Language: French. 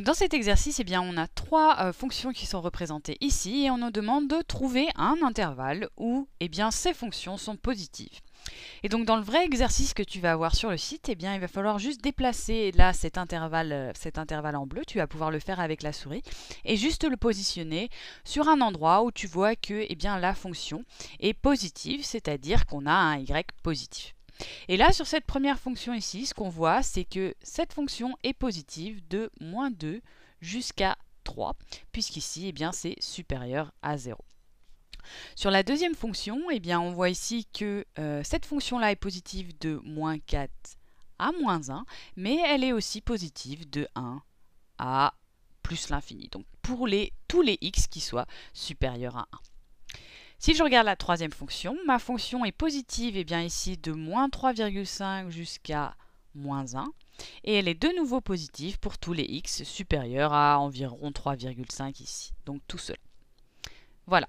dans cet exercice, eh on a trois euh, fonctions qui sont représentées ici et on nous demande de trouver un intervalle où eh ces fonctions sont positives. Et donc dans le vrai exercice que tu vas avoir sur le site, eh il va falloir juste déplacer là cet intervalle, euh, cet intervalle en bleu, tu vas pouvoir le faire avec la souris, et juste le positionner sur un endroit où tu vois que la fonction est positive, c'est-à-dire qu'on a un y positif. Et là, sur cette première fonction ici, ce qu'on voit, c'est que cette fonction est positive de moins 2 jusqu'à 3, puisqu'ici, eh bien, c'est supérieur à 0. Sur la deuxième fonction, eh bien, on voit ici que euh, cette fonction-là est positive de moins 4 à moins 1, mais elle est aussi positive de 1 à plus l'infini. Donc pour les, tous les x qui soient supérieurs à 1. Si je regarde la troisième fonction, ma fonction est positive, et eh bien ici de moins 3,5 jusqu'à moins 1. Et elle est de nouveau positive pour tous les x supérieurs à environ 3,5 ici. Donc tout seul. Voilà.